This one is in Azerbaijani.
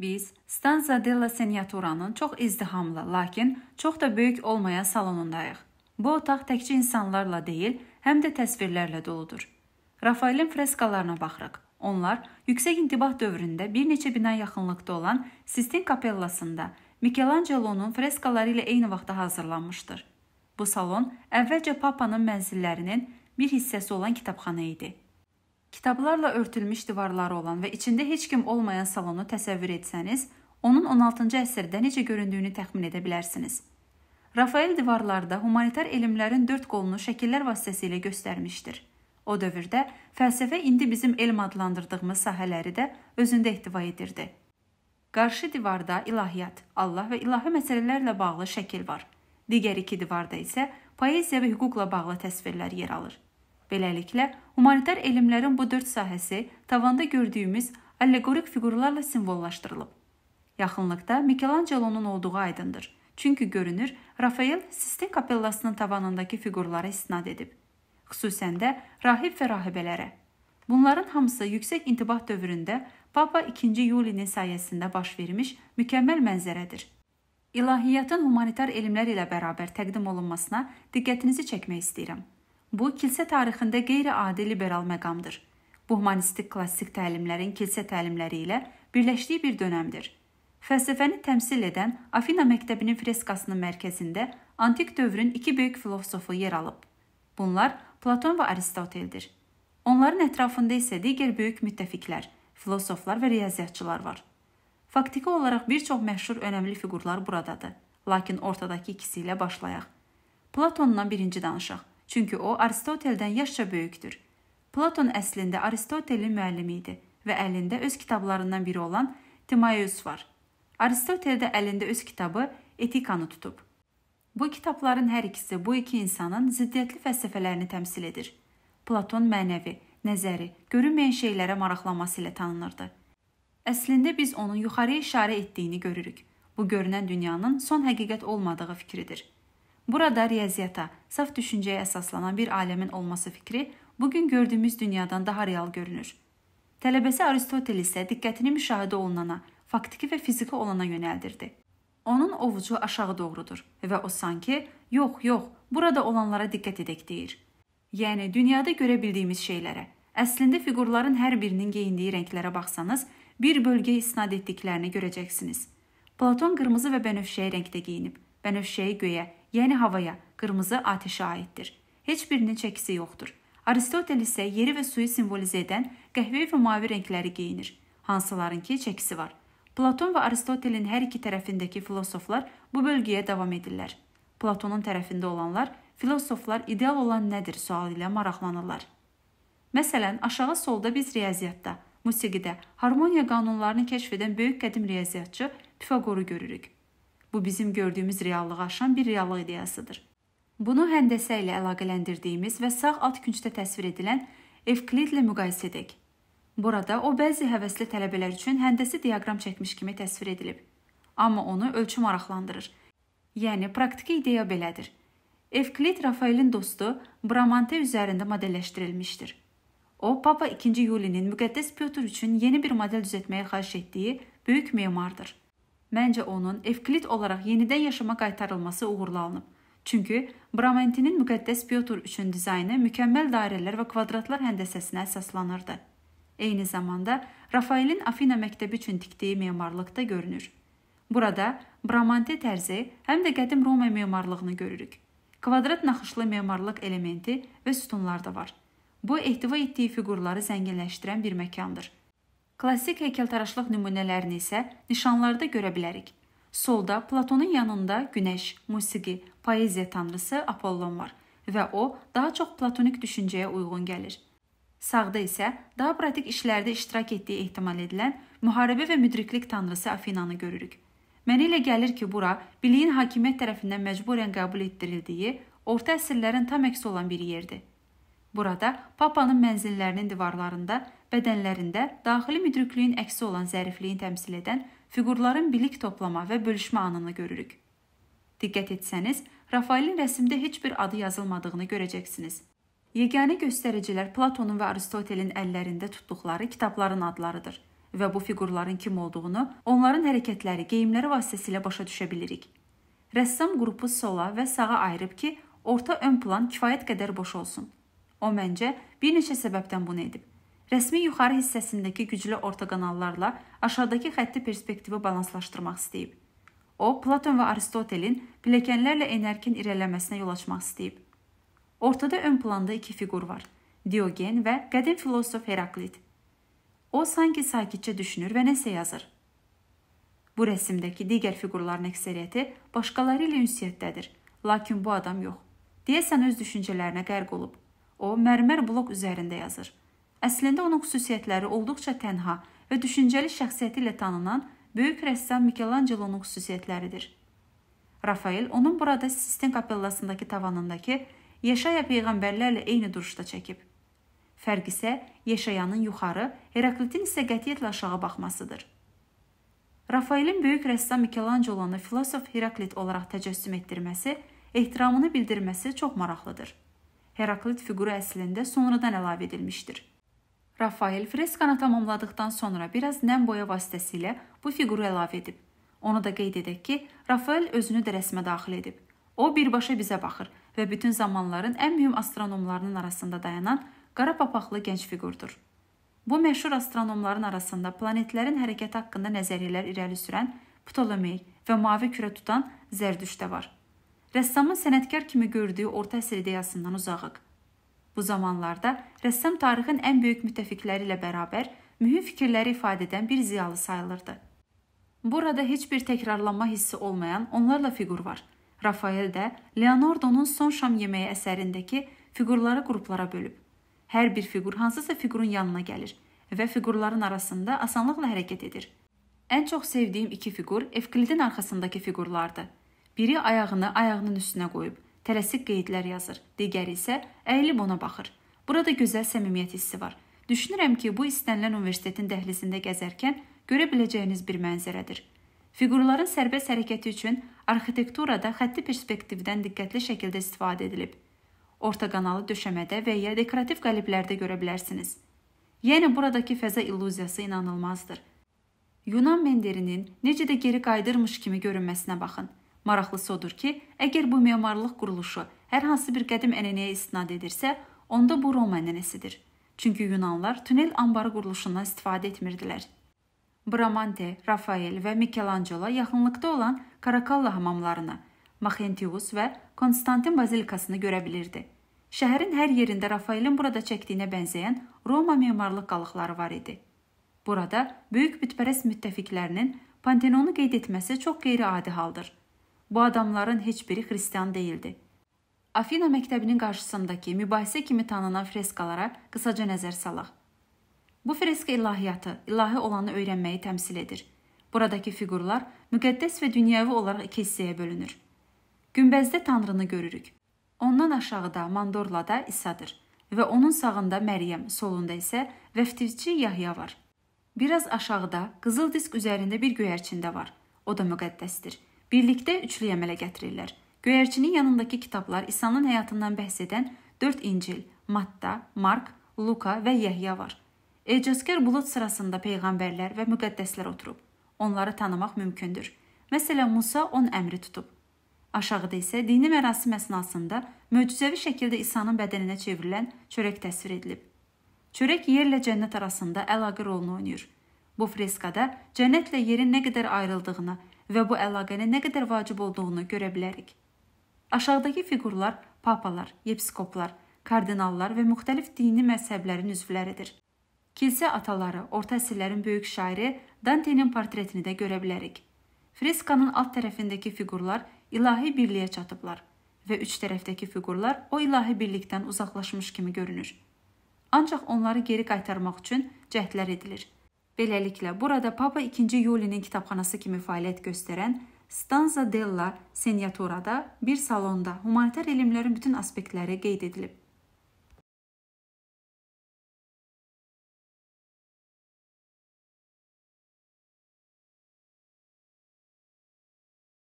Biz Stanza della Senatoranın çox izdihamlı, lakin çox da böyük olmayan salonundayıq. Bu otaq təkcə insanlarla deyil, həm də təsvirlərlə doludur. Rafaelin freskalarına baxırıq. Onlar yüksək intibah dövründə bir neçə bina yaxınlıqda olan Sistin kapellasında Michelangelo-nun freskaları ilə eyni vaxtda hazırlanmışdır. Bu salon əvvəlcə papanın mənzillərinin bir hissəsi olan kitabxana idi. Kitablarla örtülmüş divarları olan və içində heç kim olmayan salonu təsəvvür etsəniz, onun 16-cı əsrdə necə göründüyünü təxmin edə bilərsiniz. Rafael divarlarda humanitar elmlərin dörd qolunu şəkillər vasitəsilə göstərmişdir. O dövrdə fəlsəfə indi bizim elm adlandırdığımız sahələri də özündə ehtiva edirdi. Qarşı divarda ilahiyyat, Allah və ilahi məsələlərlə bağlı şəkil var. Digər iki divarda isə poeziya və hüquqla bağlı təsvirlər yer alır. Beləliklə, humanitar elmlərin bu dörd sahəsi tavanda gördüyümüz alleqorik fiqurlarla simvollaşdırılıb. Yaxınlıqda Mikelangelonun olduğu aydındır. Çünki görünür, Rafael Sistin kapellasının tavanındakı fiqurlara istinad edib. Xüsusən də rahib və rahibələrə. Bunların hamısı yüksək intibah dövründə Papa 2-ci Yulinin sayəsində baş vermiş mükəmməl mənzərədir. İlahiyyatın humanitar elmlər ilə bərabər təqdim olunmasına diqqətinizi çəkmək istəyirəm. Bu kilsə tarixində qeyri-adi liberal məqamdır. Bu humanistik klassik təlimlərin kilsə təlimləri ilə birləşdiyi bir dönəmdir. Fəlsəfəni təmsil edən Afina məktəbinin freskasının mərkəzində antik dövrün iki böyük filosofu yer alıb. Bunlar Platon və Aristoteldir. Onların ətrafında isə digər böyük müttəfiqlər, filosoflar və riyaziyyatçılar var. Faktiki olaraq bir çox məşhur önəmli fiqurlar buradadır. Lakin ortadakı ikisi ilə başlayaq. Platondan birinci danışaq. Çünki o Aristoteldən yaşca böyükdür. Platon əslində Aristotelin müəllimi idi və əlində öz kitablarından biri olan Timaeus var. Aristotel də əlində öz kitabı Etikanı tutub. Bu kitabların hər ikisi bu iki insanın ziddiyyətli fəlsəfələrini təmsil edir. Platon mənəvi, nəzəri, görünməyən şeylərə maraqlanması ilə tanınırdı. Əslində biz onun yuxarıya işarə etdiyini görürük. Bu görünən dünyanın son həqiqət olmadığı fikridir. Burada riyaziyyata, saf düşüncəyə əsaslanan bir aləmin olması fikri bugün gördüyümüz dünyadan daha real görünür. Tələbəsi Aristotel isə diqqətini müşahidə olunana, faktiki və fiziki olana yönəldirdi. Onun ovucu aşağı doğrudur və o sanki, "Yox, yox, burada olanlara diqqət edək" deyir. Yəni dünyada görə bildiyimiz şeylərə. Əslində fiqurların hər birinin geyindiyi rənglərə baxsanız, bir bölgəyə istinad etdiklərini görəcəksiniz. Platon qırmızı və bənövşəyi rəngdə geyinib, bənövşəyi göyə, yəni havaya, qırmızı atəşə aiddir. Heç birinin çəkisi yoxdur. Aristotel isə yeri və suyu simvolizə edən qəhvəyi və mavi rəngləri geyinir, hansılarınki çəkisi var. Platon və Aristotelin hər iki tərəfindəki filosoflar bu bölgüyə davam edirlər. Platonun tərəfində olanlar filosoflar ideal olan nədir sualı ilə maraqlanırlar. Məsələn, aşağı solda biz riyaziyyatda, musiqidə harmoniya qanunlarını kəşf edən böyük qədim riyaziyyatçı Pifoqoru görürük. Bu bizim gördüyümüz reallığı aşan bir reallıq ideyasıdır. Bunu həndəsə ilə əlaqələndirdiyimiz və sağ alt küncdə təsvir edilən Evklidlə müqayisə edək. Burada o bəzi həvəsli tələbələr üçün həndəsi diaqram çəkmiş kimi təsvir edilib, amma onu ölçü maraqlandırır. Yəni praktiki ideya belədir. Evklid Rafaelin dostu Bramante üzərində modelləşdirilmişdir. O, Papa 2-ci Yulinin müqəddəs Pyotr üçün yeni bir model düzəltməyə xahiş etdiyi böyük memardır. Məncə onun Evklit olaraq yenidən yaşama qaytarılması uğurlu alınıb. Çünki Bramantinin müqəddəs Pyotr üçün dizaynı mükəmməl dairələr və kvadratlar həndəsəsinə əsaslanırdı. Eyni zamanda Rafaelin Afina məktəbi üçün tikdiyi memarlıq da görünür. Burada Bramante tərzi həm də qədim Roma memarlığını görürük. Kvadrat naxışlı memarlıq elementi və sütunlar da var. Bu ehtiva etdiyi fiqurları zənginləşdirən bir məkandır. Klassik heykəltaraşlıq nümunələrini isə nişanlarda görə bilərik. Solda Platonun yanında günəş, musiqi, poeziya tanrısı Apollon var və o daha çox platonik düşüncəyə uyğun gəlir. Sağda isə daha praktik işlərdə iştirak etdiyi ehtimal edilən müharibə və müdriklik tanrısı Afinanı görürük. Mənə elə gəlir ki, bura biliyin hakimiyyət tərəfindən məcburən qəbul etdirildiyi orta əsrlərin tam əksi olan bir yerdir. Burada Papanın mənzillərinin divarlarında, bədənlərində daxili müdriklüyün əksi olan zərifliyin təmsil edən fiqurların bilik toplama və bölüşmə anını görürük. Diqqət etsəniz, Rafaelin rəsmdə heç bir adı yazılmadığını görəcəksiniz. Yeganə göstəricilər Platonun və Aristotelin əllərində tutduqları kitabların adlarıdır və bu fiqurların kim olduğunu onların hərəkətləri, geyimləri vasitəsilə başa düşə bilirik. Rəssam qrupu sola və sağa ayırıb ki, orta ön plan kifayət qədər boş olsun. O məncə bir neçə səbəbdən bunu edib. Rəsmin yuxarı hissəsindəki güclü orta qanallarla aşağıdakı xətti perspektivi balanslaşdırmaq istəyib. O, Platon və Aristotelin pilləkənlərlə enerkin irəliləməsinə yol açmaq istəyib. Ortada ön planda iki fiqur var: Diogen və qədim filosof Heraklit. O sanki sakitcə düşünür və nəsə yazır. Bu rəsmdəki digər fiqurların əksəriyyəti başqaları ilə ünsiyyətdədir, lakin bu adam yox. Deyəsən öz düşüncələrinə qərq olub. O mərmər blok üzərində yazır. Əslində onun xüsusiyyətləri olduqca tənha və düşüncəli şəxsiyyəti ilə tanınan böyük rəssam Michelangelo-nun xüsusiyyətləridir. Rafael onun burada Sistin kapellasındakı tavanındakı Yeşaya peyğəmbərlərlə eyni duruşda çəkib. Fərq isə Yeşayanın yuxarı, Heraklitin isə qətiyyətlə aşağı baxmasıdır. Rafaelin böyük rəssam Michelangelo-nu filosof Heraklit olaraq təcəssüm etdirməsi, ehtiramını bildirməsi çox maraqlıdır. Heraklit fiquru əslində sonradan əlavə edilmişdir. Rafael freskanı tamamladıktan sonra biraz nəm boya vasitəsilə bu fiquru əlavə edib. Onu da qeyd edək ki, Rafael özünü də rəsmə daxil edib. O birbaşa bizə baxır və bütün zamanların ən mühüm astronomlarının arasında dayanan qara papaqlı gənc fiqurdur. Bu məşhur astronomların arasında planetlərin hərəkəti haqqında nəzəriyyələr irəli sürən Ptolomey və mavi kürə tutan Zərdüşt də var. Rəssamın sənətkar kimi gördüyü orta əsr ideyasından uzağıq. Bu zamanlarda rəssam tarixin ən böyük müttəfiqləri ilə bərabər mühüm fikirləri ifadə edən bir ziyalı sayılırdı. Burada heç bir təkrarlanma hissi olmayan onlarla fiqur var. Rafael də Leonardo-nun Son şam yeməyi əsərindəki fiqurları qruplara bölüb. Hər bir fiqur hansısa fiqurun yanına gəlir və fiqurların arasında asanlıqla hərəkət edir. Ən çox sevdiyim iki fiqur Evklidin arxasındakı fiqurlardır. Biri ayağını ayağının üstünə qoyub, tələsik qeydlər yazır. Digəri isə əyilib ona baxır. Burada gözəl səmimiyyət hissi var. Düşünürəm ki, bu istənilən universitetin dəhlizində gəzərkən görə biləcəyiniz bir mənzərədir. Fiqurların sərbəst hərəkəti üçün arxitekturada xətti perspektivdən diqqətli şəkildə istifadə edilib. Orta qanalı döşəmədə və ya dekorativ qəliblərdə görə bilərsiniz. Yəni buradakı fəza illüziyası inanılmazdır. Yunan menderinin necə də geri qayıdırmış kimi görünməsinə baxın. Maraqlısı odur ki, əgər bu memarlıq quruluşu hər hansı bir qədim ənənəyə istinad edirsə, onda bu Roma ənənəsidir. Çünki Yunanlar tunel anbarı quruluşundan istifadə etmirdilər. Bramante, Rafael və Michelangelo yaxınlıqda olan Karakalla hamamlarını, Maxentius və Konstantin bazilikasını görə bilirdi. Şəhərin hər yerində Rafaelin burada çəkdiyinə bənzəyən Roma memarlıq qalıqları var idi. Burada böyük bütpərəst müttəfiqlərinin Pantenonu qeyd etməsi çox qeyri-adi haldır. Bu adamların heç biri xristian değildi. Afina məktəbinin qarşısındakı mübahisə kimi tanınan freskalara qısaca nəzər salaq. Bu freska ilahiyyatı, ilahi olanı öyrənməyi təmsil edir. Buradakı fiqurlar müqəddəs və dünyəvi olaraq iki hissəyə bölünür. Günbəzdə Tanrını görürük. Ondan aşağıda Mandorlada İsa'dır və onun sağında Məryəm, solunda isə vəftizçi Yahya var. Biraz aşağıda qızıl disk üzərində bir göyərçində var. O da müqəddəsdir Birlikdə üçlü əmələ gətirirlər. Göyərçinin yanındakı kitablar İsa'nın həyatından bəhs edən 4 İncil, Matta, Mark, Luka və Yəhya var. Ecazkar bulud sırasında peyğəmbərlər və müqəddəslər oturub. Onları tanımaq mümkündür. Məsələn, Musa 10 əmri tutub. Aşağıda isə dini mərasim əsnasında möcüzəvi şəkildə İsa'nın bədəninə çevrilən çörək təsvir edilib. Çörək yerlə cənnət arasında əlaqə rolunu oynayır. Bu freskada cənnətlə yerin nə qədər ayrıldığını və bu əlaqənin nə qədər vacib olduğunu görə bilərik. Aşağıdakı fiqurlar papalar, yepiskoplar, kardinallar və müxtəlif dini məzhəblərin üzvləridir. Kilsə ataları, orta əsrlərin böyük şairi Dante'nin portretini də görə bilərik. Freskanın alt tərəfindəki fiqurlar ilahi birliyə çatıblar və üç tərəfdəki fiqurlar o ilahi birlikdən uzaqlaşmış kimi görünür. Ancaq onları geri qaytarmaq üçün cəhdlər edilir. Beləliklə, burada Papa 2-ci Yulinin kitabxanası kimi fəaliyyət göstərən Stanza della Senatorada bir salonda humanitar elmlərin bütün aspektləri qeyd edilib.